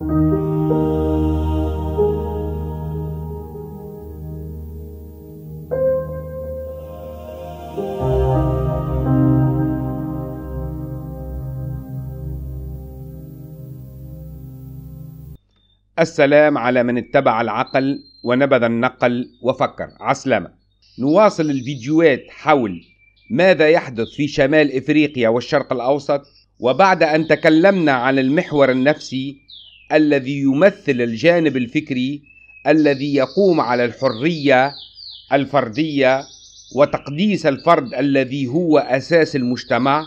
السلام على من اتبع العقل ونبذ النقل وفكر عسلامة نواصل الفيديوهات حول ماذا يحدث في شمال إفريقيا والشرق الأوسط وبعد أن تكلمنا عن المحور النفسي الذي يمثل الجانب الفكري الذي يقوم على الحريه الفرديه وتقديس الفرد الذي هو اساس المجتمع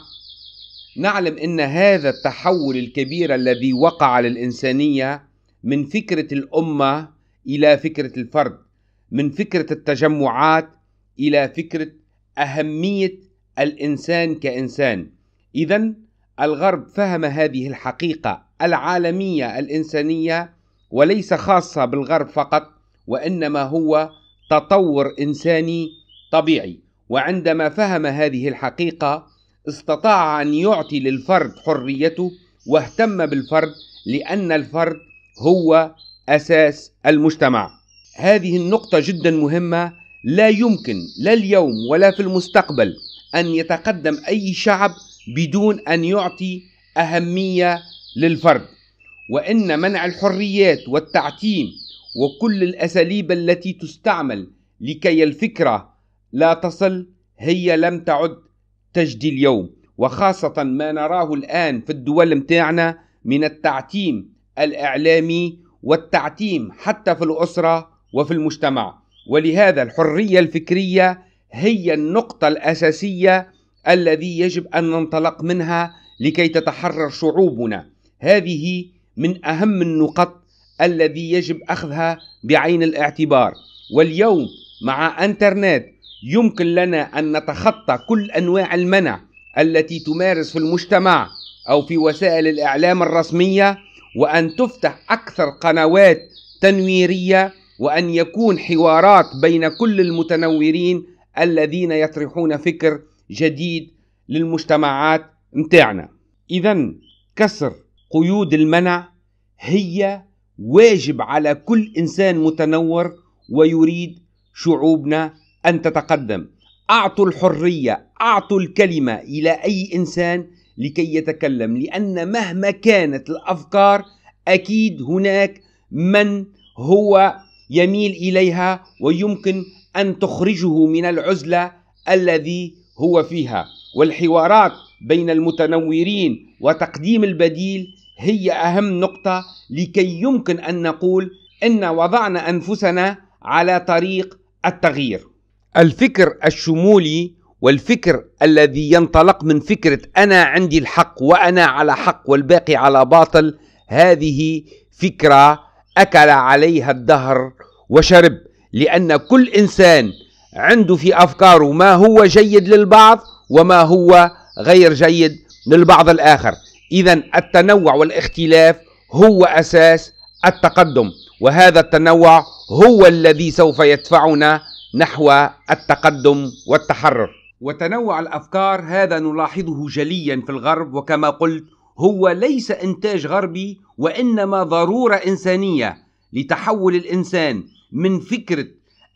نعلم ان هذا التحول الكبير الذي وقع للإنسانية من فكره الامه الى فكره الفرد من فكره التجمعات الى فكره اهميه الانسان كانسان اذا الغرب فهم هذه الحقيقه العالمية الإنسانية وليس خاصة بالغرب فقط وإنما هو تطور إنساني طبيعي وعندما فهم هذه الحقيقة استطاع أن يعطي للفرد حريته واهتم بالفرد لأن الفرد هو أساس المجتمع هذه النقطة جدا مهمة لا يمكن لا اليوم ولا في المستقبل أن يتقدم أي شعب بدون أن يعطي أهمية للفرد وان منع الحريات والتعتيم وكل الاساليب التي تستعمل لكي الفكره لا تصل هي لم تعد تجدي اليوم وخاصه ما نراه الان في الدول متاعنا من التعتيم الاعلامي والتعتيم حتى في الاسره وفي المجتمع ولهذا الحريه الفكريه هي النقطه الاساسيه الذي يجب ان ننطلق منها لكي تتحرر شعوبنا هذه من أهم النقط الذي يجب أخذها بعين الاعتبار واليوم مع أنترنت يمكن لنا أن نتخطى كل أنواع المنع التي تمارس في المجتمع أو في وسائل الإعلام الرسمية وأن تفتح أكثر قنوات تنويرية وأن يكون حوارات بين كل المتنورين الذين يطرحون فكر جديد للمجتمعات متاعنا إذا كسر قيود المنع هي واجب على كل انسان متنور ويريد شعوبنا ان تتقدم اعطوا الحريه اعطوا الكلمه الى اي انسان لكي يتكلم لان مهما كانت الافكار اكيد هناك من هو يميل اليها ويمكن ان تخرجه من العزله الذي هو فيها والحوارات بين المتنورين وتقديم البديل هي أهم نقطة لكي يمكن أن نقول إن وضعنا أنفسنا على طريق التغيير. الفكر الشمولي والفكر الذي ينطلق من فكرة أنا عندي الحق وأنا على حق والباقي على باطل هذه فكرة أكل عليها الدهر وشرب لأن كل إنسان عنده في أفكاره ما هو جيد للبعض وما هو غير جيد للبعض الآخر إذا التنوع والاختلاف هو أساس التقدم وهذا التنوع هو الذي سوف يدفعنا نحو التقدم والتحرر وتنوع الأفكار هذا نلاحظه جليا في الغرب وكما قلت هو ليس إنتاج غربي وإنما ضرورة إنسانية لتحول الإنسان من فكرة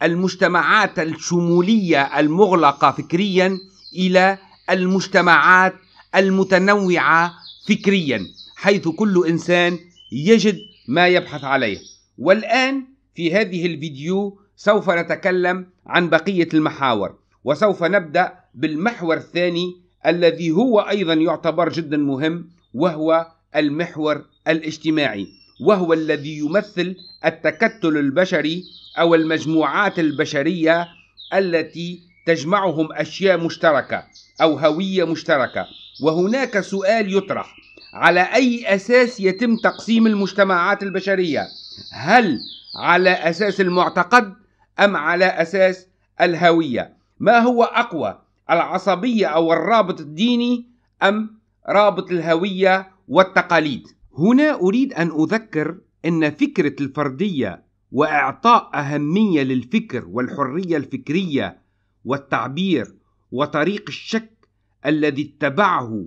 المجتمعات الشمولية المغلقة فكريا إلى المجتمعات المتنوعة فكريا حيث كل انسان يجد ما يبحث عليه والان في هذه الفيديو سوف نتكلم عن بقيه المحاور وسوف نبدا بالمحور الثاني الذي هو ايضا يعتبر جدا مهم وهو المحور الاجتماعي وهو الذي يمثل التكتل البشري او المجموعات البشريه التي تجمعهم اشياء مشتركه او هويه مشتركه وهناك سؤال يطرح على أي أساس يتم تقسيم المجتمعات البشرية هل على أساس المعتقد أم على أساس الهوية ما هو أقوى العصبية أو الرابط الديني أم رابط الهوية والتقاليد هنا أريد أن أذكر أن فكرة الفردية وإعطاء أهمية للفكر والحرية الفكرية والتعبير وطريق الشك الذي اتبعه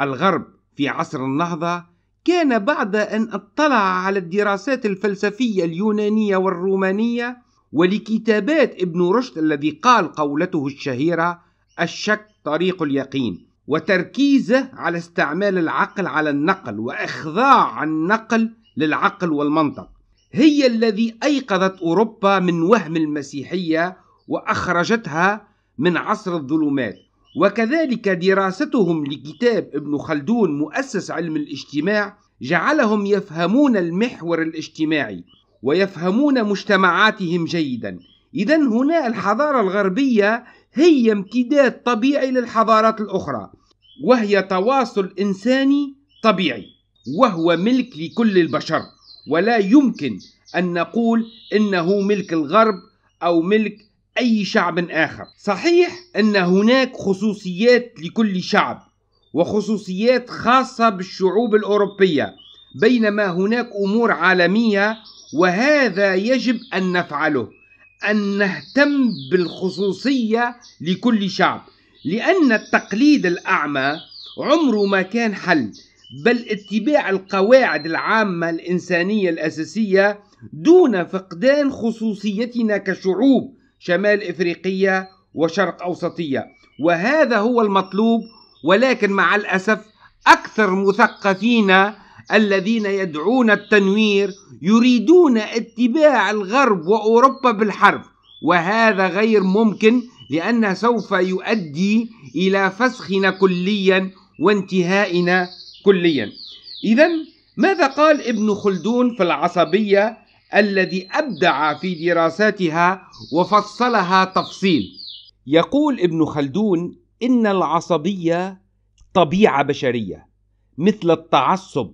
الغرب في عصر النهضة كان بعد أن اطلع على الدراسات الفلسفية اليونانية والرومانية ولكتابات ابن رشد الذي قال قولته الشهيرة الشك طريق اليقين وتركيزه على استعمال العقل على النقل وإخضاع النقل للعقل والمنطق هي الذي أيقظت أوروبا من وهم المسيحية وأخرجتها من عصر الظلمات وكذلك دراستهم لكتاب ابن خلدون مؤسس علم الاجتماع جعلهم يفهمون المحور الاجتماعي ويفهمون مجتمعاتهم جيدا اذا هنا الحضاره الغربيه هي امتداد طبيعي للحضارات الاخرى وهي تواصل انساني طبيعي وهو ملك لكل البشر ولا يمكن ان نقول انه ملك الغرب او ملك أي شعب آخر صحيح أن هناك خصوصيات لكل شعب وخصوصيات خاصة بالشعوب الأوروبية بينما هناك أمور عالمية وهذا يجب أن نفعله أن نهتم بالخصوصية لكل شعب لأن التقليد الأعمى عمره ما كان حل بل اتباع القواعد العامة الإنسانية الأساسية دون فقدان خصوصيتنا كشعوب شمال إفريقية وشرق أوسطية وهذا هو المطلوب ولكن مع الأسف أكثر مثقفين الذين يدعون التنوير يريدون اتباع الغرب وأوروبا بالحرب وهذا غير ممكن لأنه سوف يؤدي إلى فسخنا كليا وانتهائنا كليا إذا ماذا قال ابن خلدون في العصبية الذي أبدع في دراساتها وفصلها تفصيل يقول ابن خلدون إن العصبية طبيعة بشرية مثل التعصب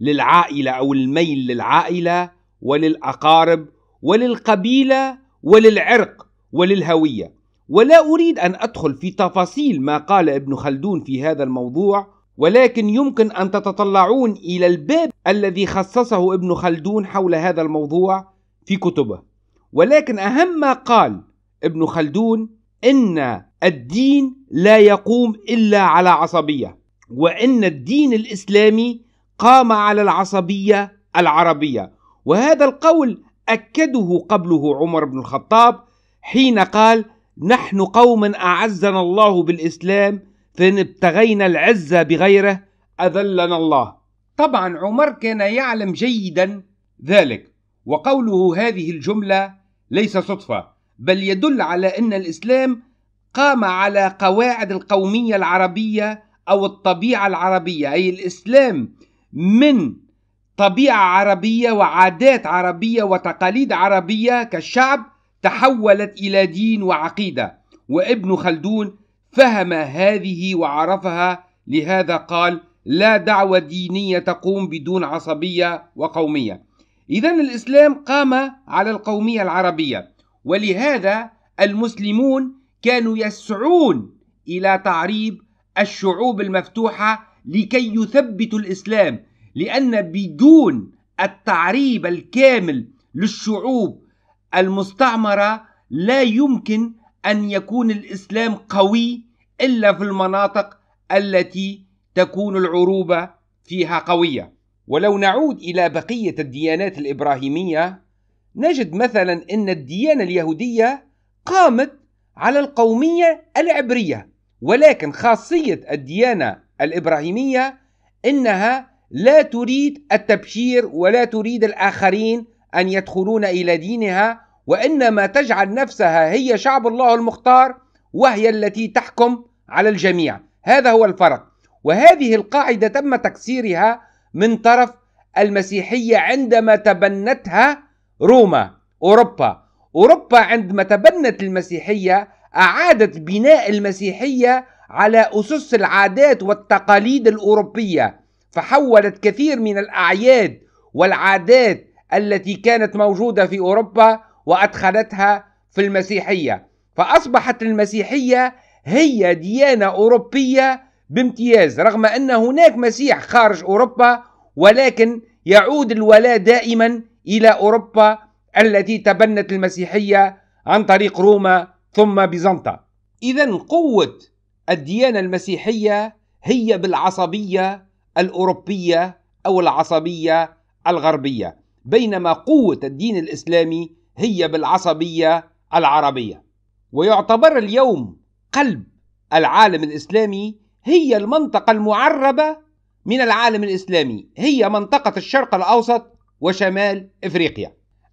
للعائلة أو الميل للعائلة وللأقارب وللقبيلة وللعرق وللهوية ولا أريد أن أدخل في تفاصيل ما قال ابن خلدون في هذا الموضوع ولكن يمكن أن تتطلعون إلى الباب الذي خصصه ابن خلدون حول هذا الموضوع في كتبه ولكن أهم ما قال ابن خلدون إن الدين لا يقوم إلا على عصبية وإن الدين الإسلامي قام على العصبية العربية وهذا القول أكده قبله عمر بن الخطاب حين قال نحن قوم أعزنا الله بالإسلام فإن ابتغينا العزة بغيره أذلنا الله طبعا عمر كان يعلم جيدا ذلك وقوله هذه الجملة ليس صدفة بل يدل على أن الإسلام قام على قواعد القومية العربية أو الطبيعة العربية أي الإسلام من طبيعة عربية وعادات عربية وتقاليد عربية كالشعب تحولت إلى دين وعقيدة وابن خلدون فهم هذه وعرفها لهذا قال لا دعوة دينية تقوم بدون عصبية وقومية إذا الإسلام قام على القومية العربية ولهذا المسلمون كانوا يسعون إلى تعريب الشعوب المفتوحة لكي يثبتوا الإسلام لأن بدون التعريب الكامل للشعوب المستعمرة لا يمكن أن يكون الإسلام قوي إلا في المناطق التي تكون العروبة فيها قوية ولو نعود إلى بقية الديانات الإبراهيمية نجد مثلا أن الديانة اليهودية قامت على القومية العبرية ولكن خاصية الديانة الإبراهيمية أنها لا تريد التبشير ولا تريد الآخرين أن يدخلون إلى دينها وإنما تجعل نفسها هي شعب الله المختار وهي التي تحكم على الجميع هذا هو الفرق وهذه القاعدة تم تكسيرها من طرف المسيحية عندما تبنتها روما أوروبا أوروبا عندما تبنت المسيحية أعادت بناء المسيحية على أسس العادات والتقاليد الأوروبية فحولت كثير من الأعياد والعادات التي كانت موجودة في أوروبا وأدخلتها في المسيحية فأصبحت المسيحية هي ديانة أوروبية بامتياز رغم أن هناك مسيح خارج أوروبا ولكن يعود الولاء دائما إلى أوروبا التي تبنت المسيحية عن طريق روما ثم بيزنطة إذا قوة الديانة المسيحية هي بالعصبية الأوروبية أو العصبية الغربية بينما قوة الدين الإسلامي هي بالعصبية العربية ويعتبر اليوم قلب العالم الإسلامي هي المنطقة المعربة من العالم الإسلامي هي منطقة الشرق الأوسط وشمال إفريقيا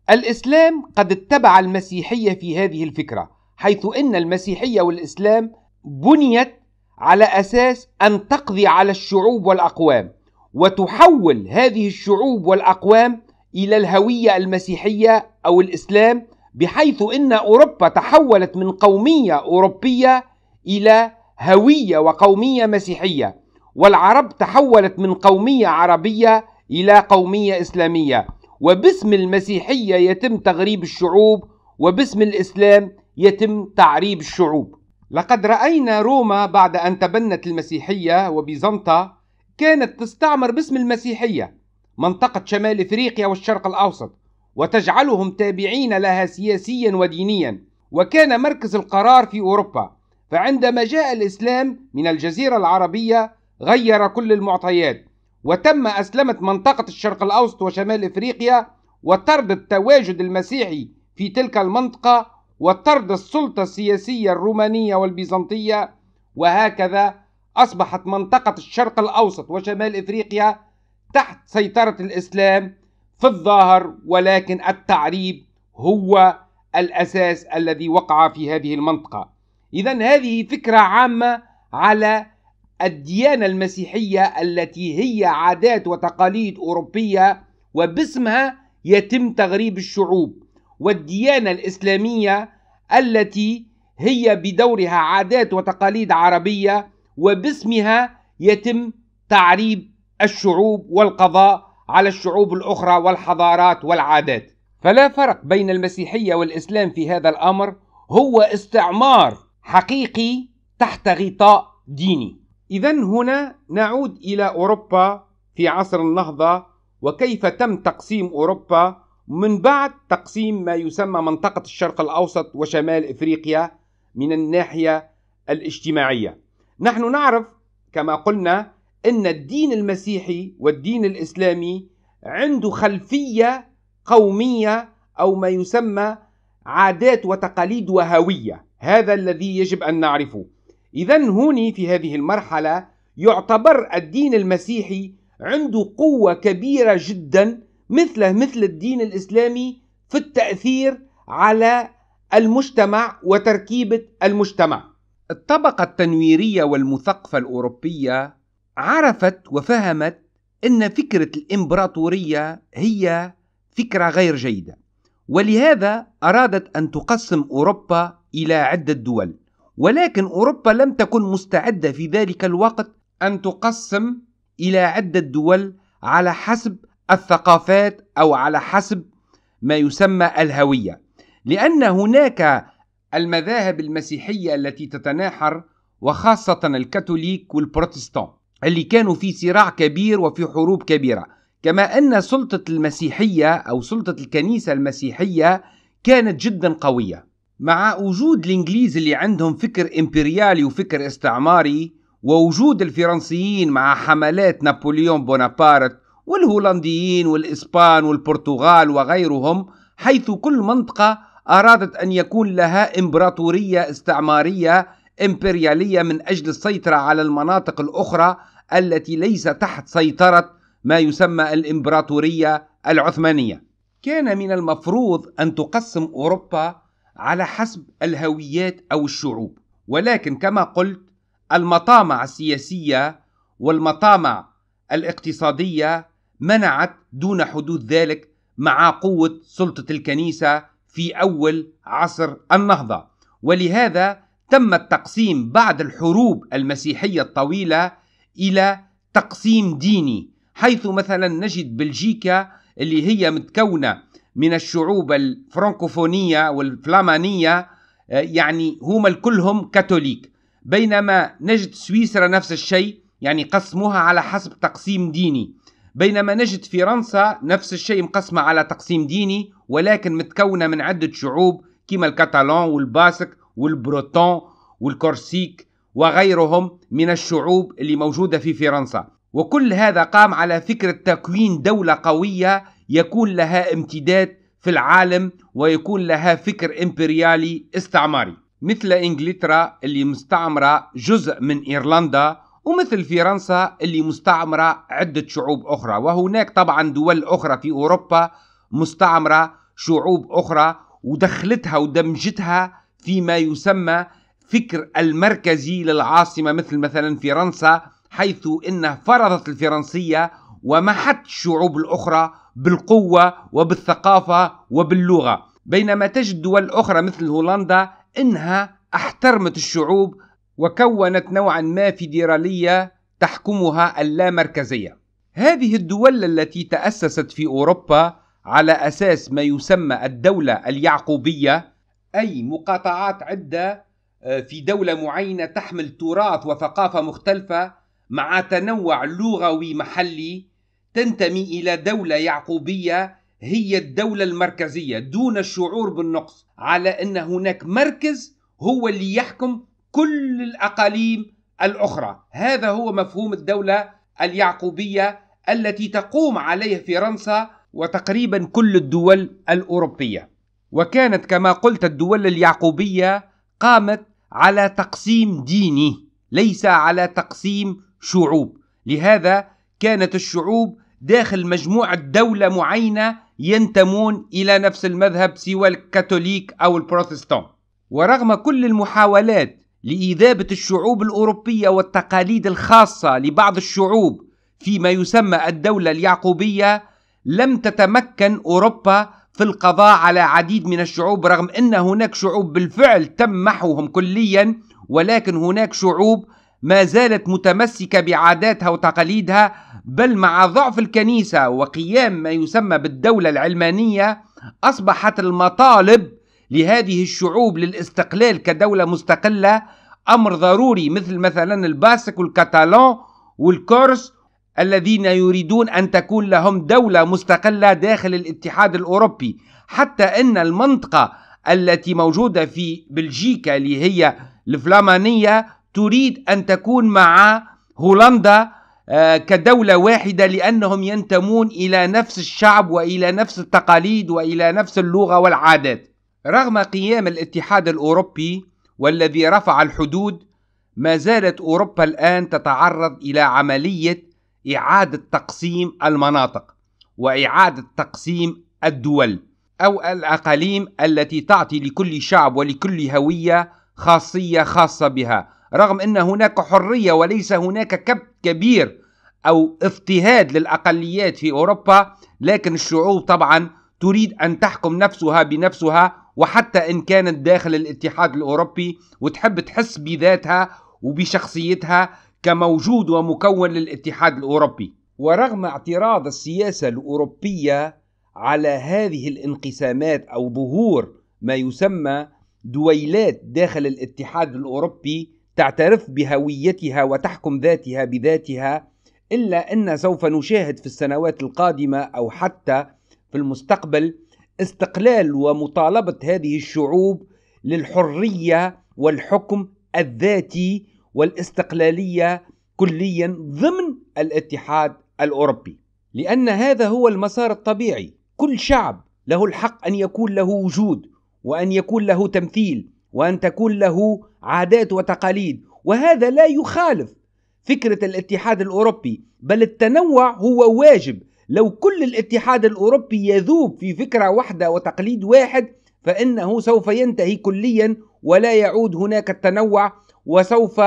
الإسلام قد اتبع المسيحية في هذه الفكرة حيث أن المسيحية والإسلام بنيت على أساس أن تقضي على الشعوب والأقوام وتحول هذه الشعوب والأقوام إلى الهوية المسيحية أو الإسلام بحيث أن أوروبا تحولت من قومية أوروبية إلى هوية وقومية مسيحية والعرب تحولت من قومية عربية إلى قومية إسلامية وباسم المسيحية يتم تغريب الشعوب وباسم الإسلام يتم تعريب الشعوب لقد رأينا روما بعد أن تبنت المسيحية وبيزنطة كانت تستعمر باسم المسيحية منطقة شمال إفريقيا والشرق الأوسط وتجعلهم تابعين لها سياسيا ودينيا وكان مركز القرار في أوروبا فعندما جاء الإسلام من الجزيرة العربية غير كل المعطيات وتم أسلمت منطقة الشرق الأوسط وشمال إفريقيا وطرد التواجد المسيحي في تلك المنطقة وطرد السلطة السياسية الرومانية والبيزنطية وهكذا أصبحت منطقة الشرق الأوسط وشمال إفريقيا تحت سيطرة الإسلام في الظاهر ولكن التعريب هو الأساس الذي وقع في هذه المنطقة إذا هذه فكرة عامة على الديانة المسيحية التي هي عادات وتقاليد أوروبية وباسمها يتم تغريب الشعوب والديانة الإسلامية التي هي بدورها عادات وتقاليد عربية وباسمها يتم تعريب الشعوب والقضاء على الشعوب الأخرى والحضارات والعادات فلا فرق بين المسيحية والإسلام في هذا الأمر هو استعمار حقيقي تحت غطاء ديني إذا هنا نعود إلى أوروبا في عصر النهضة وكيف تم تقسيم أوروبا من بعد تقسيم ما يسمى منطقة الشرق الأوسط وشمال إفريقيا من الناحية الاجتماعية نحن نعرف كما قلنا أن الدين المسيحي والدين الإسلامي عنده خلفية قومية أو ما يسمى عادات وتقاليد وهوية هذا الذي يجب أن نعرفه إذا هوني في هذه المرحلة يعتبر الدين المسيحي عنده قوة كبيرة جدا مثله مثل الدين الإسلامي في التأثير على المجتمع وتركيبة المجتمع. الطبقة التنويرية والمثقفة الأوروبية عرفت وفهمت أن فكرة الإمبراطورية هي فكرة غير جيدة، ولهذا أرادت أن تقسم أوروبا إلى عدة دول ولكن أوروبا لم تكن مستعدة في ذلك الوقت أن تقسم إلى عدة دول على حسب الثقافات أو على حسب ما يسمى الهوية لأن هناك المذاهب المسيحية التي تتناحر وخاصة الكاثوليك والبروتستان اللي كانوا في صراع كبير وفي حروب كبيرة كما أن سلطة المسيحية أو سلطة الكنيسة المسيحية كانت جدا قوية مع وجود الإنجليز اللي عندهم فكر إمبريالي وفكر استعماري ووجود الفرنسيين مع حملات نابليون بونابارت والهولنديين والإسبان والبرتغال وغيرهم حيث كل منطقة أرادت أن يكون لها إمبراطورية استعمارية إمبريالية من أجل السيطرة على المناطق الأخرى التي ليس تحت سيطرة ما يسمى الإمبراطورية العثمانية كان من المفروض أن تقسم أوروبا على حسب الهويات أو الشعوب ولكن كما قلت المطامع السياسية والمطامع الاقتصادية منعت دون حدوث ذلك مع قوة سلطة الكنيسة في أول عصر النهضة ولهذا تم التقسيم بعد الحروب المسيحية الطويلة إلى تقسيم ديني حيث مثلا نجد بلجيكا اللي هي متكونة من الشعوب الفرنكوفونية والفلامانية آه، يعني هما الكلهم كاثوليك بينما نجد سويسرا نفس الشيء يعني قسموها على حسب تقسيم ديني بينما نجد فرنسا نفس الشيء مقسمة على تقسيم ديني ولكن متكونة من عدة شعوب كما الكاتالون والباسك والبروتون والكورسيك وغيرهم من الشعوب اللي موجودة في فرنسا وكل هذا قام على فكرة تكوين دولة قوية يكون لها امتداد في العالم ويكون لها فكر امبريالي استعماري مثل انجلترا اللي مستعمره جزء من ايرلندا ومثل فرنسا اللي مستعمره عده شعوب اخرى وهناك طبعا دول اخرى في اوروبا مستعمره شعوب اخرى ودخلتها ودمجتها فيما يسمى فكر المركزي للعاصمه مثل مثلا فرنسا حيث انها فرضت الفرنسيه ومحت الشعوب الاخرى بالقوة وبالثقافة وباللغة بينما تجد دول أخرى مثل هولندا إنها احترمت الشعوب وكونت نوعا ما فيدرالية تحكمها اللامركزية هذه الدول التي تأسست في أوروبا على أساس ما يسمى الدولة اليعقوبية أي مقاطعات عدة آه، في دولة معينة تحمل تراث وثقافة مختلفة مع تنوع لغوي محلي تنتمي إلى دولة يعقوبية هي الدولة المركزية دون الشعور بالنقص على أن هناك مركز هو اللي يحكم كل الأقاليم الأخرى هذا هو مفهوم الدولة اليعقوبية التي تقوم عليه فرنسا وتقريبا كل الدول الأوروبية وكانت كما قلت الدول اليعقوبية قامت على تقسيم ديني ليس على تقسيم شعوب لهذا كانت الشعوب داخل مجموعة دولة معينة ينتمون إلى نفس المذهب سوى الكاثوليك أو البروتستان ورغم كل المحاولات لإذابة الشعوب الأوروبية والتقاليد الخاصة لبعض الشعوب فيما يسمى الدولة اليعقوبية لم تتمكن أوروبا في القضاء على عديد من الشعوب رغم أن هناك شعوب بالفعل تم محوهم كليا ولكن هناك شعوب ما زالت متمسكة بعاداتها وتقاليدها بل مع ضعف الكنيسة وقيام ما يسمى بالدولة العلمانية أصبحت المطالب لهذه الشعوب للاستقلال كدولة مستقلة أمر ضروري مثل مثلا الباسك والكاتالون والكورس الذين يريدون أن تكون لهم دولة مستقلة داخل الاتحاد الأوروبي حتى أن المنطقة التي موجودة في بلجيكا اللي هي الفلامانية تريد أن تكون مع هولندا آه، كدولة واحدة لأنهم ينتمون إلى نفس الشعب وإلى نفس التقاليد وإلى نفس اللغة والعادات رغم قيام الاتحاد الأوروبي والذي رفع الحدود ما زالت أوروبا الآن تتعرض إلى عملية إعادة تقسيم المناطق وإعادة تقسيم الدول أو الأقاليم التي تعطي لكل شعب ولكل هوية خاصية خاصة بها رغم ان هناك حريه وليس هناك كبت كبير او اضطهاد للاقليات في اوروبا لكن الشعوب طبعا تريد ان تحكم نفسها بنفسها وحتى ان كانت داخل الاتحاد الاوروبي وتحب تحس بذاتها وبشخصيتها كموجود ومكون للاتحاد الاوروبي ورغم اعتراض السياسه الاوروبيه على هذه الانقسامات او ظهور ما يسمى دويلات داخل الاتحاد الاوروبي تعترف بهويتها وتحكم ذاتها بذاتها الا ان سوف نشاهد في السنوات القادمه او حتى في المستقبل استقلال ومطالبه هذه الشعوب للحريه والحكم الذاتي والاستقلاليه كليا ضمن الاتحاد الاوروبي لان هذا هو المسار الطبيعي كل شعب له الحق ان يكون له وجود وان يكون له تمثيل وأن تكون له عادات وتقاليد وهذا لا يخالف فكرة الاتحاد الأوروبي بل التنوع هو واجب لو كل الاتحاد الأوروبي يذوب في فكرة واحدة وتقليد واحد فإنه سوف ينتهي كليا ولا يعود هناك التنوع وسوف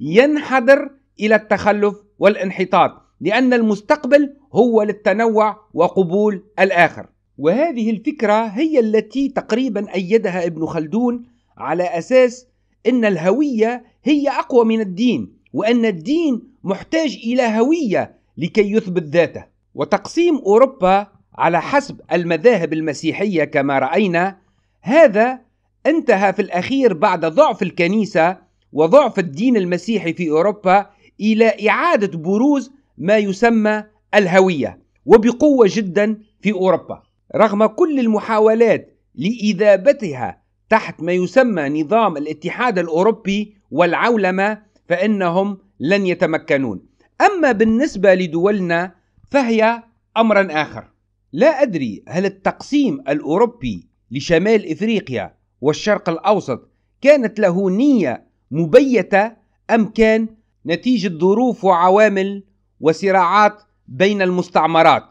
ينحدر إلى التخلف والانحطاط لأن المستقبل هو للتنوع وقبول الآخر وهذه الفكرة هي التي تقريبا أيدها ابن خلدون على اساس ان الهويه هي اقوى من الدين وان الدين محتاج الى هويه لكي يثبت ذاته وتقسيم اوروبا على حسب المذاهب المسيحيه كما راينا هذا انتهى في الاخير بعد ضعف الكنيسه وضعف الدين المسيحي في اوروبا الى اعاده بروز ما يسمى الهويه وبقوه جدا في اوروبا رغم كل المحاولات لاذابتها تحت ما يسمى نظام الاتحاد الاوروبي والعولمه فانهم لن يتمكنون. اما بالنسبه لدولنا فهي امرا اخر. لا ادري هل التقسيم الاوروبي لشمال افريقيا والشرق الاوسط كانت له نيه مبيته ام كان نتيجه ظروف وعوامل وصراعات بين المستعمرات.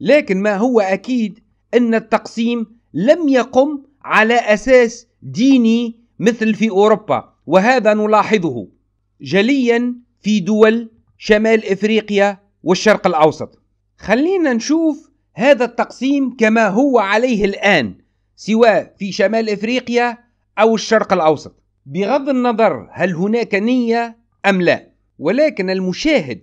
لكن ما هو اكيد ان التقسيم لم يقم على اساس ديني مثل في اوروبا وهذا نلاحظه جليا في دول شمال افريقيا والشرق الاوسط خلينا نشوف هذا التقسيم كما هو عليه الان سواء في شمال افريقيا او الشرق الاوسط بغض النظر هل هناك نيه ام لا ولكن المشاهد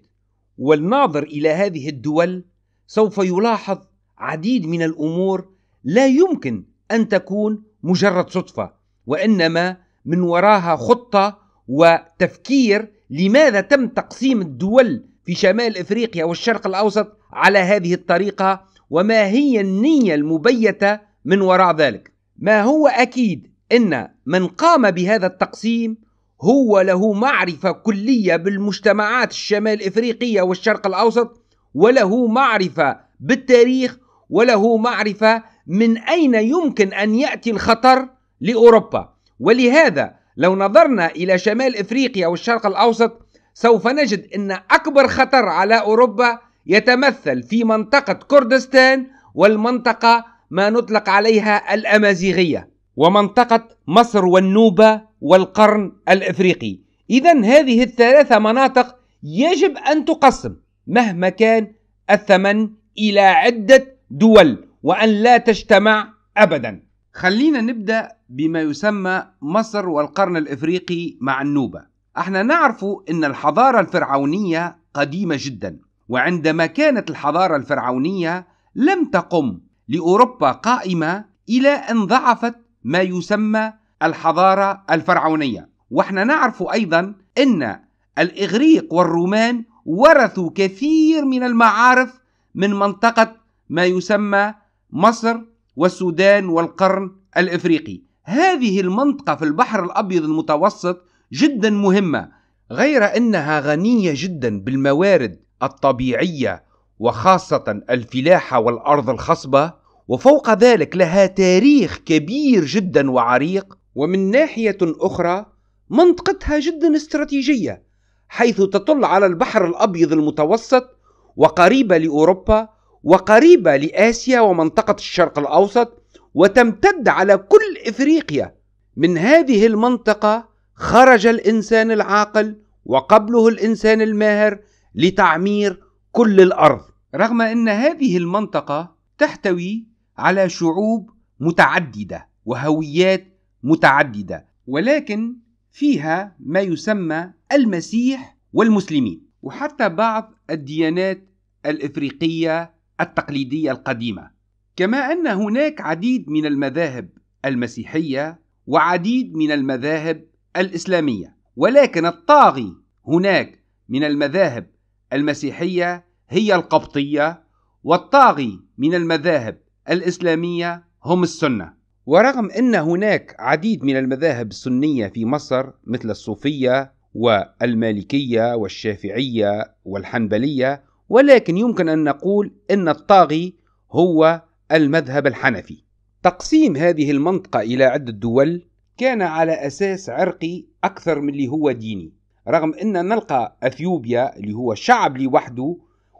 والناظر الى هذه الدول سوف يلاحظ عديد من الامور لا يمكن ان تكون مجرد صدفه وانما من وراها خطه وتفكير لماذا تم تقسيم الدول في شمال افريقيا والشرق الاوسط على هذه الطريقه وما هي النيه المبيته من وراء ذلك ما هو اكيد ان من قام بهذا التقسيم هو له معرفه كليه بالمجتمعات الشمال افريقيه والشرق الاوسط وله معرفه بالتاريخ وله معرفه من أين يمكن أن يأتي الخطر لأوروبا ولهذا لو نظرنا إلى شمال إفريقيا والشرق الأوسط سوف نجد أن أكبر خطر على أوروبا يتمثل في منطقة كردستان والمنطقة ما نطلق عليها الأمازيغية ومنطقة مصر والنوبة والقرن الإفريقي إذا هذه الثلاثة مناطق يجب أن تقسم مهما كان الثمن إلى عدة دول وأن لا تجتمع أبدا خلينا نبدأ بما يسمى مصر والقرن الإفريقي مع النوبة احنا نعرف أن الحضارة الفرعونية قديمة جدا وعندما كانت الحضارة الفرعونية لم تقم لأوروبا قائمة إلى أن ضعفت ما يسمى الحضارة الفرعونية واحنا نعرف أيضا أن الإغريق والرومان ورثوا كثير من المعارف من منطقة ما يسمى مصر والسودان والقرن الافريقي هذه المنطقه في البحر الابيض المتوسط جدا مهمه غير انها غنيه جدا بالموارد الطبيعيه وخاصه الفلاحه والارض الخصبه وفوق ذلك لها تاريخ كبير جدا وعريق ومن ناحيه اخرى منطقتها جدا استراتيجيه حيث تطل على البحر الابيض المتوسط وقريبه لاوروبا وقريبة لآسيا ومنطقة الشرق الأوسط وتمتد على كل إفريقيا من هذه المنطقة خرج الإنسان العاقل وقبله الإنسان الماهر لتعمير كل الأرض رغم أن هذه المنطقة تحتوي على شعوب متعددة وهويات متعددة ولكن فيها ما يسمى المسيح والمسلمين وحتى بعض الديانات الإفريقية التقليدية القديمة كما أن هناك عديد من المذاهب المسيحية وعديد من المذاهب الإسلامية ولكن الطاغي هناك من المذاهب المسيحية هي القبطية والطاغي من المذاهب الإسلامية هم السنة ورغم أن هناك عديد من المذاهب السنية في مصر مثل الصوفية والمالكية والشافعية والحنبلية ولكن يمكن أن نقول أن الطاغي هو المذهب الحنفي. تقسيم هذه المنطقة إلى عدة دول كان على أساس عرقي أكثر من اللي هو ديني، رغم أن نلقى أثيوبيا اللي هو شعب لوحده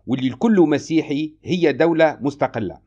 واللي الكل مسيحي هي دولة مستقلة.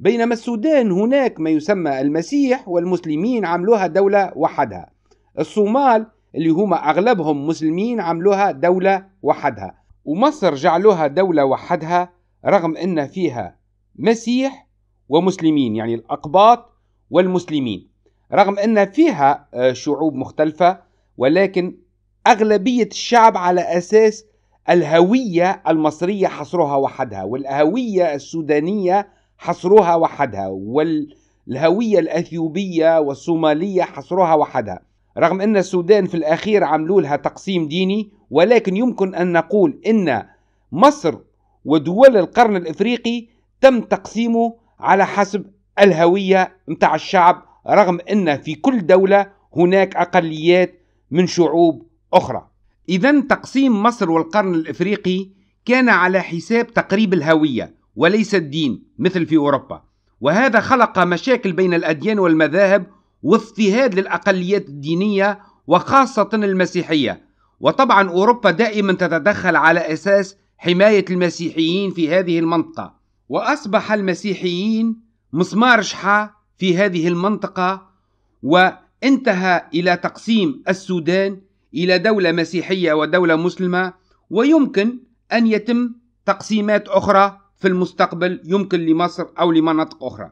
بينما السودان هناك ما يسمى المسيح والمسلمين عملوها دولة وحدها. الصومال اللي هما أغلبهم مسلمين عملوها دولة وحدها. ومصر جعلوها دولة وحدها رغم أن فيها مسيح ومسلمين يعني الأقباط والمسلمين رغم أن فيها آه، شعوب مختلفة ولكن أغلبية الشعب على أساس الهوية المصرية حصرها وحدها والهوية السودانية حصروها وحدها والهوية الأثيوبية والصومالية حصروها وحدها رغم أن السودان في الأخير عملوا لها تقسيم ديني ولكن يمكن أن نقول أن مصر ودول القرن الإفريقي تم تقسيمه على حسب الهوية متاع الشعب رغم أن في كل دولة هناك أقليات من شعوب أخرى إذا تقسيم مصر والقرن الإفريقي كان على حساب تقريب الهوية وليس الدين مثل في أوروبا وهذا خلق مشاكل بين الأديان والمذاهب واضطهاد للأقليات الدينية وخاصة المسيحية وطبعا أوروبا دائما تتدخل على أساس حماية المسيحيين في هذه المنطقة وأصبح المسيحيين مسمار شحا في هذه المنطقة وانتهى إلى تقسيم السودان إلى دولة مسيحية ودولة مسلمة ويمكن أن يتم تقسيمات أخرى في المستقبل يمكن لمصر أو لمناطق أخرى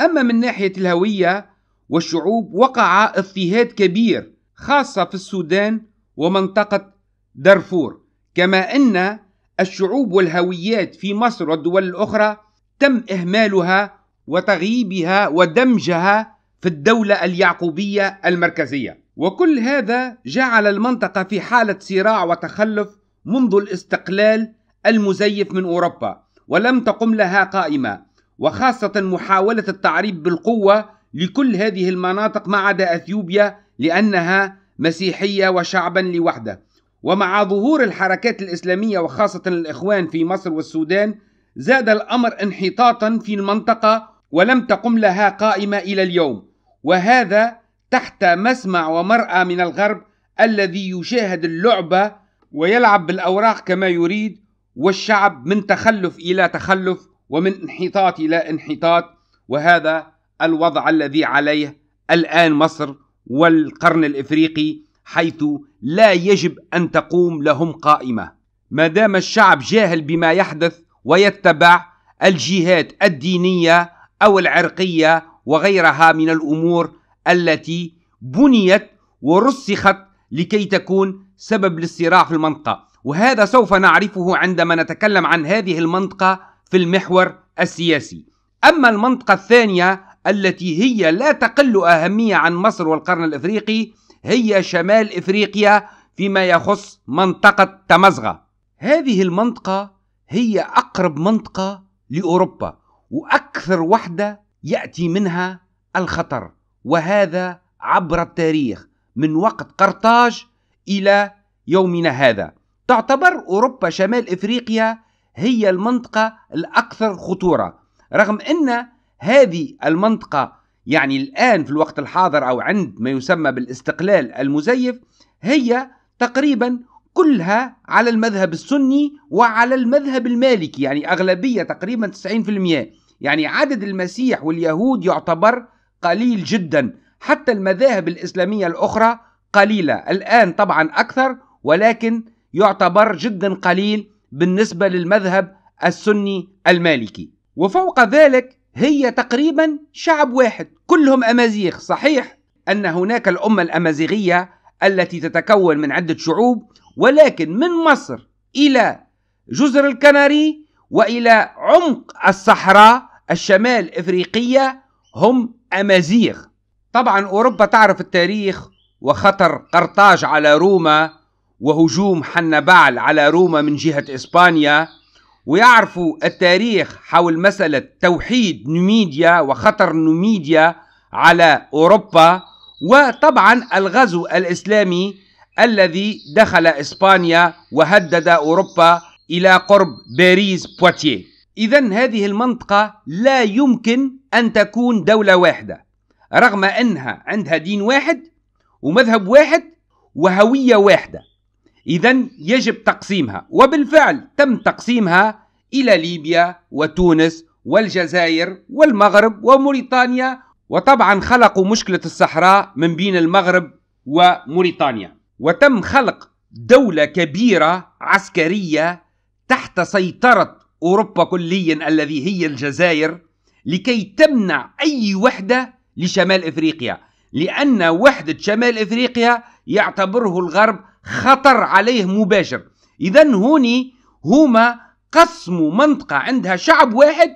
أما من ناحية الهوية والشعوب وقع اضطهاد كبير خاصة في السودان ومنطقة دارفور كما أن الشعوب والهويات في مصر والدول الأخرى تم إهمالها وتغييبها ودمجها في الدولة اليعقوبية المركزية وكل هذا جعل المنطقة في حالة صراع وتخلف منذ الاستقلال المزيف من أوروبا ولم تقم لها قائمة وخاصة محاولة التعريب بالقوة لكل هذه المناطق ما عدا اثيوبيا لانها مسيحيه وشعبا لوحده ومع ظهور الحركات الاسلاميه وخاصه الاخوان في مصر والسودان زاد الامر انحطاطا في المنطقه ولم تقم لها قائمه الى اليوم وهذا تحت مسمع ومرأى من الغرب الذي يشاهد اللعبه ويلعب بالاوراق كما يريد والشعب من تخلف الى تخلف ومن انحطاط الى انحطاط وهذا الوضع الذي عليه الآن مصر والقرن الإفريقي حيث لا يجب أن تقوم لهم قائمة ما دام الشعب جاهل بما يحدث ويتبع الجهات الدينية أو العرقية وغيرها من الأمور التي بنيت ورسخت لكي تكون سبب للصراع في المنطقة وهذا سوف نعرفه عندما نتكلم عن هذه المنطقة في المحور السياسي أما المنطقة الثانية التي هي لا تقل أهمية عن مصر والقرن الإفريقي هي شمال إفريقيا فيما يخص منطقة تمزغة هذه المنطقة هي أقرب منطقة لأوروبا وأكثر وحدة يأتي منها الخطر وهذا عبر التاريخ من وقت قرطاج إلى يومنا هذا تعتبر أوروبا شمال إفريقيا هي المنطقة الأكثر خطورة رغم أن هذه المنطقة يعني الآن في الوقت الحاضر أو عند ما يسمى بالاستقلال المزيف هي تقريبا كلها على المذهب السني وعلى المذهب المالكي يعني أغلبية تقريبا 90% يعني عدد المسيح واليهود يعتبر قليل جدا حتى المذاهب الإسلامية الأخرى قليلة الآن طبعا أكثر ولكن يعتبر جدا قليل بالنسبة للمذهب السني المالكي وفوق ذلك هي تقريبا شعب واحد كلهم أمازيغ صحيح أن هناك الأمة الأمازيغية التي تتكون من عدة شعوب ولكن من مصر إلى جزر الكناري وإلى عمق الصحراء الشمال إفريقية هم أمازيغ طبعا أوروبا تعرف التاريخ وخطر قرطاج على روما وهجوم حنبعل على روما من جهة إسبانيا ويعرفوا التاريخ حول مسألة توحيد نوميديا وخطر نوميديا على أوروبا وطبعا الغزو الإسلامي الذي دخل إسبانيا وهدد أوروبا إلى قرب باريس بواتيه إذا هذه المنطقة لا يمكن أن تكون دولة واحدة رغم أنها عندها دين واحد ومذهب واحد وهوية واحدة إذا يجب تقسيمها وبالفعل تم تقسيمها إلى ليبيا وتونس والجزائر والمغرب وموريتانيا وطبعا خلقوا مشكلة الصحراء من بين المغرب وموريتانيا وتم خلق دولة كبيرة عسكرية تحت سيطرة أوروبا كليا الذي هي الجزائر لكي تمنع أي وحدة لشمال إفريقيا لأن وحدة شمال إفريقيا يعتبره الغرب خطر عليه مباشر إذا هوني هما قسموا منطقة عندها شعب واحد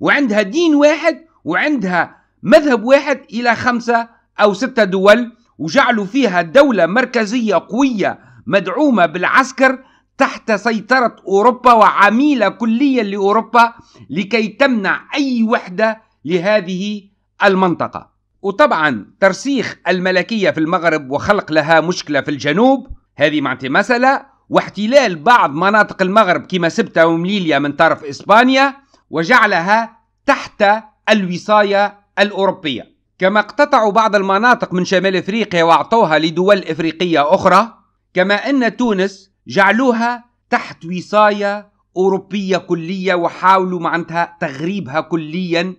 وعندها دين واحد وعندها مذهب واحد إلى خمسة أو ستة دول وجعلوا فيها دولة مركزية قوية مدعومة بالعسكر تحت سيطرة أوروبا وعميلة كليا لأوروبا لكي تمنع أي وحدة لهذه المنطقة وطبعا ترسيخ الملكية في المغرب وخلق لها مشكلة في الجنوب هذه معناتها مسألة واحتلال بعض مناطق المغرب كما سبتة ومليليا من طرف إسبانيا وجعلها تحت الوصاية الأوروبية كما اقتطعوا بعض المناطق من شمال افريقيا واعطوها لدول افريقيه اخرى كما ان تونس جعلوها تحت وصايه اوروبيه كليه وحاولوا معناتها تغريبها كليا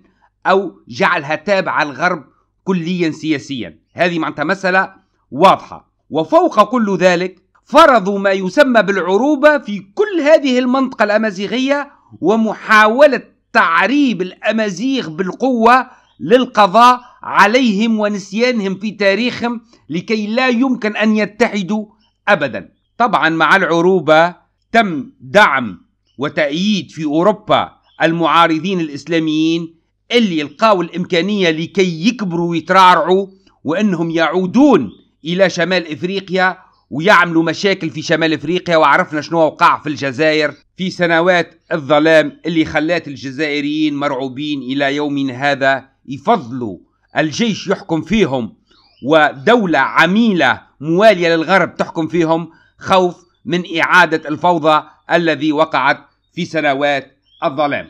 او جعلها تابعه الغرب كليا سياسيا هذه معناتها مساله واضحه وفوق كل ذلك فرضوا ما يسمى بالعروبة في كل هذه المنطقة الأمازيغية ومحاولة تعريب الأمازيغ بالقوة للقضاء عليهم ونسيانهم في تاريخهم لكي لا يمكن أن يتحدوا أبدا طبعا مع العروبة تم دعم وتأييد في أوروبا المعارضين الإسلاميين اللي يلقاوا الإمكانية لكي يكبروا ويترعرعوا وأنهم يعودون إلى شمال إفريقيا ويعملوا مشاكل في شمال إفريقيا وعرفنا شنو وقع في الجزائر في سنوات الظلام اللي خلات الجزائريين مرعوبين إلى يومنا هذا يفضلوا الجيش يحكم فيهم ودولة عميلة موالية للغرب تحكم فيهم خوف من إعادة الفوضى الذي وقعت في سنوات الظلام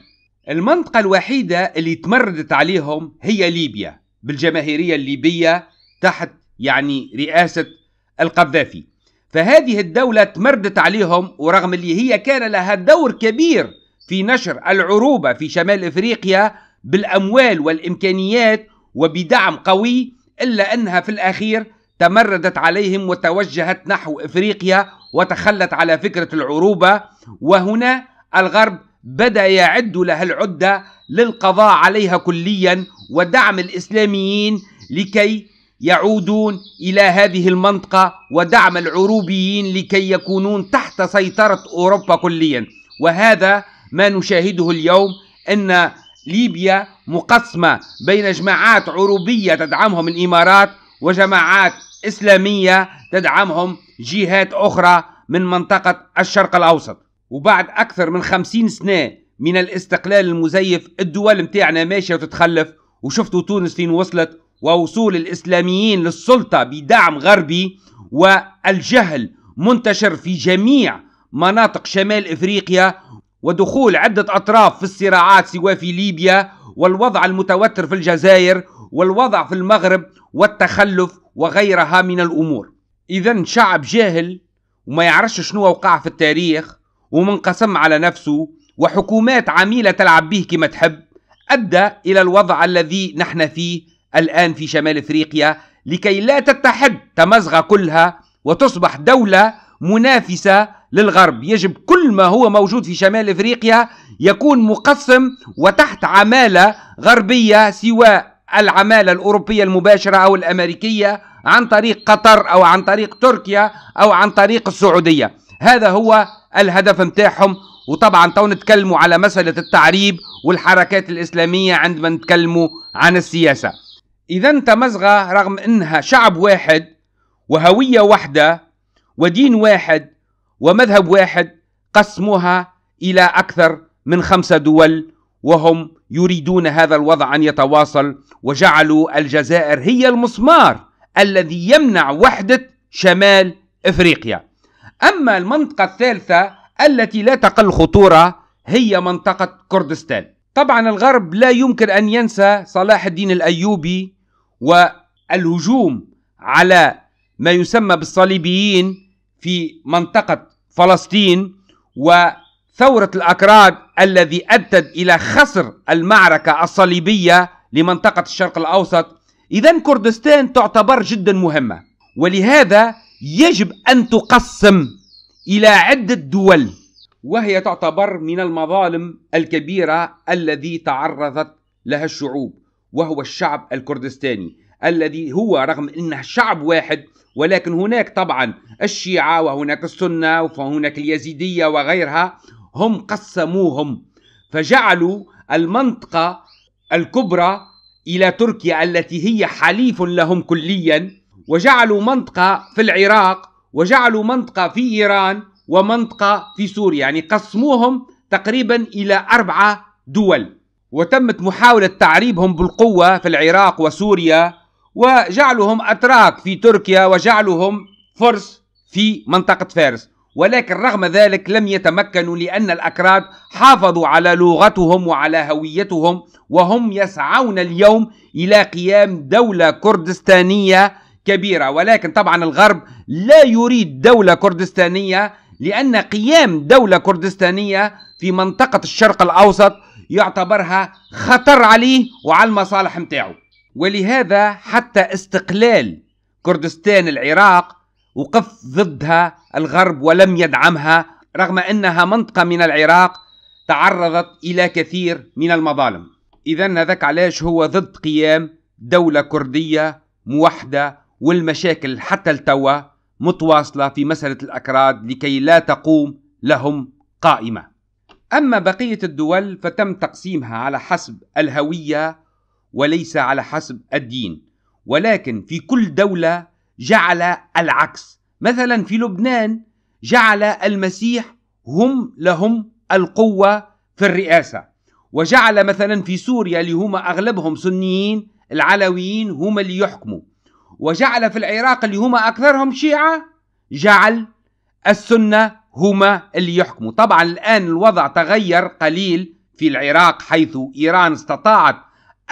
المنطقة الوحيدة اللي تمردت عليهم هي ليبيا بالجماهيرية الليبية تحت يعني رئاسة القذافي فهذه الدولة تمردت عليهم ورغم اللي هي كان لها دور كبير في نشر العروبة في شمال إفريقيا بالأموال والإمكانيات وبدعم قوي إلا أنها في الأخير تمردت عليهم وتوجهت نحو إفريقيا وتخلت على فكرة العروبة وهنا الغرب بدأ يعد لها العدة للقضاء عليها كليا ودعم الإسلاميين لكي يعودون إلى هذه المنطقة ودعم العروبيين لكي يكونون تحت سيطرة أوروبا كليا وهذا ما نشاهده اليوم أن ليبيا مقسمة بين جماعات عروبية تدعمهم الإمارات وجماعات إسلامية تدعمهم جهات أخرى من منطقة الشرق الأوسط وبعد أكثر من خمسين سنة من الاستقلال المزيف الدول متاعنا ماشية وتتخلف وشفتوا تونس فين وصلت ووصول الإسلاميين للسلطة بدعم غربي والجهل منتشر في جميع مناطق شمال إفريقيا ودخول عدة أطراف في الصراعات سواء في ليبيا والوضع المتوتر في الجزائر والوضع في المغرب والتخلف وغيرها من الأمور إذا شعب جاهل وما يعرفش شنو وقع في التاريخ ومنقسم على نفسه وحكومات عميلة تلعب به كما تحب أدى إلى الوضع الذي نحن فيه الآن في شمال إفريقيا لكي لا تتحد تمزغة كلها وتصبح دولة منافسة للغرب يجب كل ما هو موجود في شمال إفريقيا يكون مقسم وتحت عمالة غربية سواء العمالة الأوروبية المباشرة أو الأمريكية عن طريق قطر أو عن طريق تركيا أو عن طريق السعودية هذا هو الهدف متاعهم وطبعا تو نتكلموا على مسألة التعريب والحركات الإسلامية عندما نتكلموا عن السياسة إذا مزغة رغم أنها شعب واحد وهوية واحدة ودين واحد ومذهب واحد قسموها إلى أكثر من خمسة دول وهم يريدون هذا الوضع أن يتواصل وجعلوا الجزائر هي المسمار الذي يمنع وحدة شمال إفريقيا أما المنطقة الثالثة التي لا تقل خطورة هي منطقة كردستان طبعا الغرب لا يمكن أن ينسى صلاح الدين الأيوبي والهجوم على ما يسمى بالصليبيين في منطقة فلسطين وثورة الأكراد الذي أدت إلى خسر المعركة الصليبية لمنطقة الشرق الأوسط إذا كردستان تعتبر جدا مهمة ولهذا يجب أن تقسم إلى عدة دول وهي تعتبر من المظالم الكبيرة الذي تعرضت لها الشعوب وهو الشعب الكردستاني الذي هو رغم انه شعب واحد ولكن هناك طبعا الشيعة وهناك السنة وهناك اليزيدية وغيرها هم قسموهم فجعلوا المنطقة الكبرى إلى تركيا التي هي حليف لهم كليا وجعلوا منطقة في العراق وجعلوا منطقة في إيران ومنطقة في سوريا يعني قسموهم تقريبا إلى أربعة دول وتمت محاولة تعريبهم بالقوة في العراق وسوريا وجعلهم أتراك في تركيا وجعلهم فرس في منطقة فارس ولكن رغم ذلك لم يتمكنوا لأن الأكراد حافظوا على لغتهم وعلى هويتهم وهم يسعون اليوم إلى قيام دولة كردستانية كبيرة ولكن طبعا الغرب لا يريد دولة كردستانية لأن قيام دولة كردستانية في منطقة الشرق الأوسط يعتبرها خطر عليه وعلى المصالح متاعه ولهذا حتى استقلال كردستان العراق وقف ضدها الغرب ولم يدعمها رغم أنها منطقة من العراق تعرضت إلى كثير من المظالم إذا هذاك علاش هو ضد قيام دولة كردية موحدة والمشاكل حتى التوى متواصلة في مسألة الأكراد لكي لا تقوم لهم قائمة أما بقية الدول فتم تقسيمها على حسب الهوية وليس على حسب الدين ولكن في كل دولة جعل العكس مثلا في لبنان جعل المسيح هم لهم القوة في الرئاسة وجعل مثلا في سوريا اللي هم أغلبهم سنيين العلويين هم اللي يحكموا وجعل في العراق اللي هما أكثرهم شيعة جعل السنة هما اللي يحكموا طبعا الآن الوضع تغير قليل في العراق حيث إيران استطاعت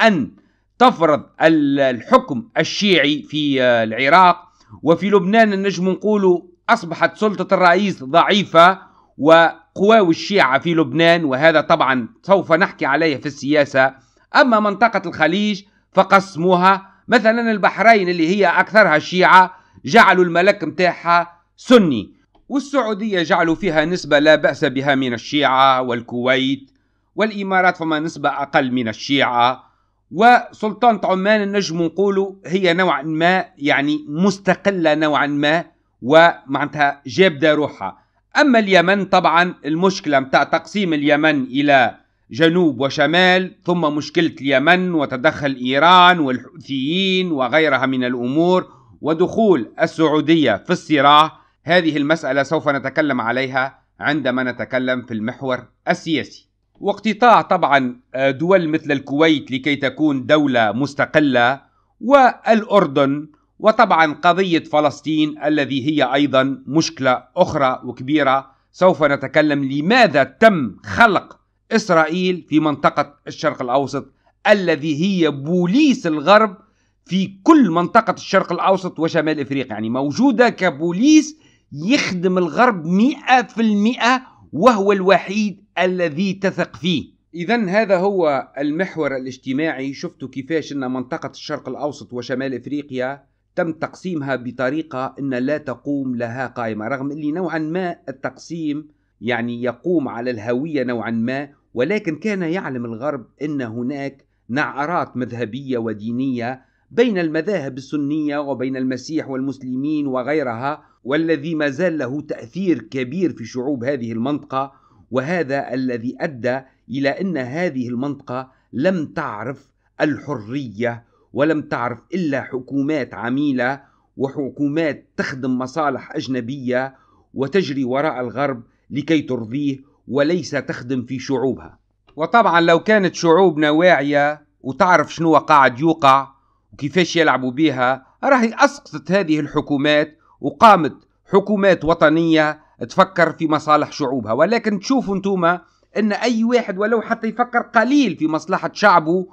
أن تفرض الحكم الشيعي في العراق وفي لبنان النجم نقول أصبحت سلطة الرئيس ضعيفة وقواو الشيعة في لبنان وهذا طبعا سوف نحكي عليه في السياسة أما منطقة الخليج فقسموها مثلا البحرين اللي هي أكثرها شيعة جعلوا الملك متاعها سني والسعودية جعلوا فيها نسبة لا بأس بها من الشيعة والكويت والإمارات فما نسبة أقل من الشيعة وسلطانة عمان النجم نقولوا هي نوعا ما يعني مستقلة نوعا ما ومعناتها جابدة روحها أما اليمن طبعا المشكلة متاع تقسيم اليمن إلى جنوب وشمال ثم مشكلة اليمن وتدخل إيران والحوثيين وغيرها من الأمور ودخول السعودية في الصراع هذه المسألة سوف نتكلم عليها عندما نتكلم في المحور السياسي واقتطاع طبعا آه، دول مثل الكويت لكي تكون دولة مستقلة والأردن وطبعا قضية فلسطين الذي هي أيضا مشكلة أخرى وكبيرة سوف نتكلم لماذا تم خلق إسرائيل في منطقة الشرق الأوسط الذي هي بوليس الغرب في كل منطقة الشرق الأوسط وشمال إفريقيا يعني موجودة كبوليس يخدم الغرب مئة في المئة وهو الوحيد الذي تثق فيه إذا هذا هو المحور الاجتماعي شفتوا كيفاش أن منطقة الشرق الأوسط وشمال إفريقيا تم تقسيمها بطريقة أن لا تقوم لها قائمة رغم اللي نوعا ما التقسيم يعني يقوم على الهوية نوعا ما ولكن كان يعلم الغرب ان هناك نعرات مذهبيه ودينيه بين المذاهب السنيه وبين المسيح والمسلمين وغيرها والذي ما زال له تاثير كبير في شعوب هذه المنطقه وهذا الذي ادى الى ان هذه المنطقه لم تعرف الحريه ولم تعرف الا حكومات عميله وحكومات تخدم مصالح اجنبيه وتجري وراء الغرب لكي ترضيه وليس تخدم في شعوبها وطبعا لو كانت شعوبنا واعية وتعرف شنو قاعد يوقع وكيفاش يلعبوا بها راهي أسقطت هذه الحكومات وقامت حكومات وطنية تفكر في مصالح شعوبها ولكن تشوفوا انتوما ان اي واحد ولو حتى يفكر قليل في مصلحة شعبه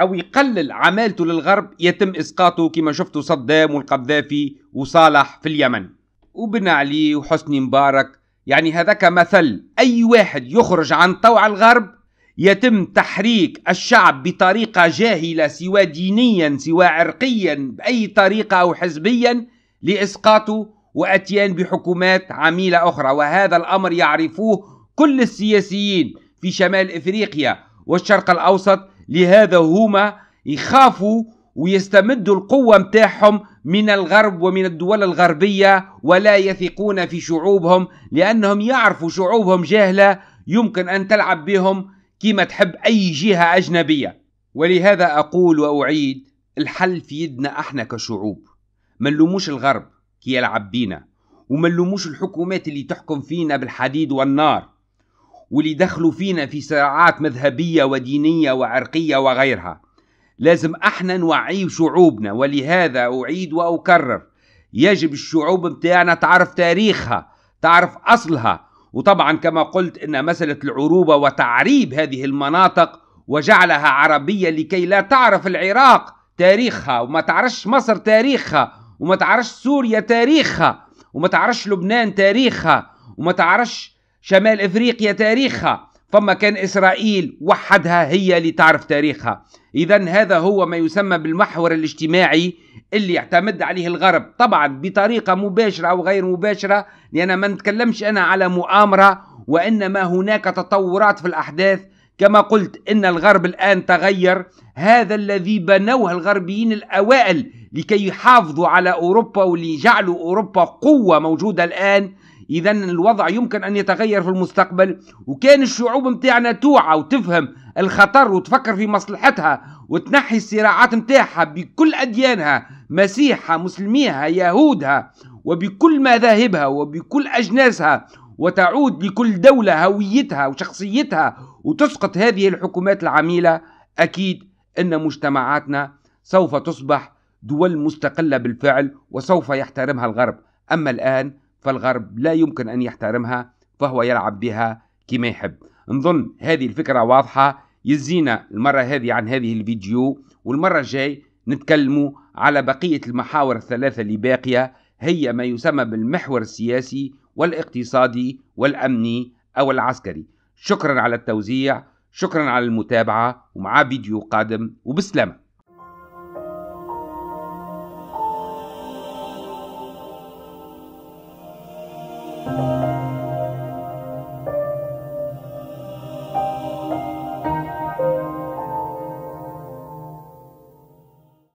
او يقلل عمالته للغرب يتم اسقاطه كما شفتوا صدام والقذافي وصالح في اليمن وبن علي وحسني مبارك يعني هذاك مثل أي واحد يخرج عن طوع الغرب يتم تحريك الشعب بطريقة جاهلة سواء دينيا سواء عرقيا بأي طريقة أو حزبيا لإسقاطه وأتيان بحكومات عميلة أخرى وهذا الأمر يعرفوه كل السياسيين في شمال إفريقيا والشرق الأوسط لهذا هما يخافوا ويستمدوا القوة متاعهم من الغرب ومن الدول الغربية ولا يثقون في شعوبهم لأنهم يعرفوا شعوبهم جاهلة يمكن أن تلعب بهم كما تحب أي جهة أجنبية ولهذا أقول وأعيد الحل في يدنا احنا كشعوب ما نلوموش الغرب كي يلعب بينا وما نلوموش الحكومات اللي تحكم فينا بالحديد والنار واللي دخلوا فينا في صراعات مذهبية ودينية وعرقية وغيرها لازم احنا نوعي شعوبنا ولهذا اعيد واكرر يجب الشعوب بتاعنا تعرف تاريخها تعرف اصلها وطبعا كما قلت ان مساله العروبه وتعريب هذه المناطق وجعلها عربيه لكي لا تعرف العراق تاريخها وما تعرفش مصر تاريخها وما تعرفش سوريا تاريخها وما تعرفش لبنان تاريخها وما تعرفش شمال افريقيا تاريخها فما كان إسرائيل وحدها هي اللي تعرف تاريخها إذا هذا هو ما يسمى بالمحور الاجتماعي اللي يعتمد عليه الغرب طبعا بطريقة مباشرة أو غير مباشرة لأن ما نتكلمش أنا على مؤامرة وإنما هناك تطورات في الأحداث كما قلت ان الغرب الان تغير هذا الذي بنوه الغربيين الاوائل لكي يحافظوا على اوروبا وليجعلوا اوروبا قوه موجوده الان اذا الوضع يمكن ان يتغير في المستقبل وكان الشعوب نتاعنا توعى وتفهم الخطر وتفكر في مصلحتها وتنحي الصراعات نتاعها بكل اديانها مسيحها مسلميها يهودها وبكل مذاهبها وبكل اجناسها وتعود لكل دولة هويتها وشخصيتها وتسقط هذه الحكومات العميلة أكيد أن مجتمعاتنا سوف تصبح دول مستقلة بالفعل وسوف يحترمها الغرب أما الآن فالغرب لا يمكن أن يحترمها فهو يلعب بها كما يحب نظن هذه الفكرة واضحة يزينا المرة هذه عن هذه الفيديو والمرة الجاي نتكلموا على بقية المحاور الثلاثة اللي باقية هي ما يسمى بالمحور السياسي والاقتصادي والأمني أو العسكري شكرا على التوزيع شكرا على المتابعة ومع فيديو قادم وبسلامة Thank you.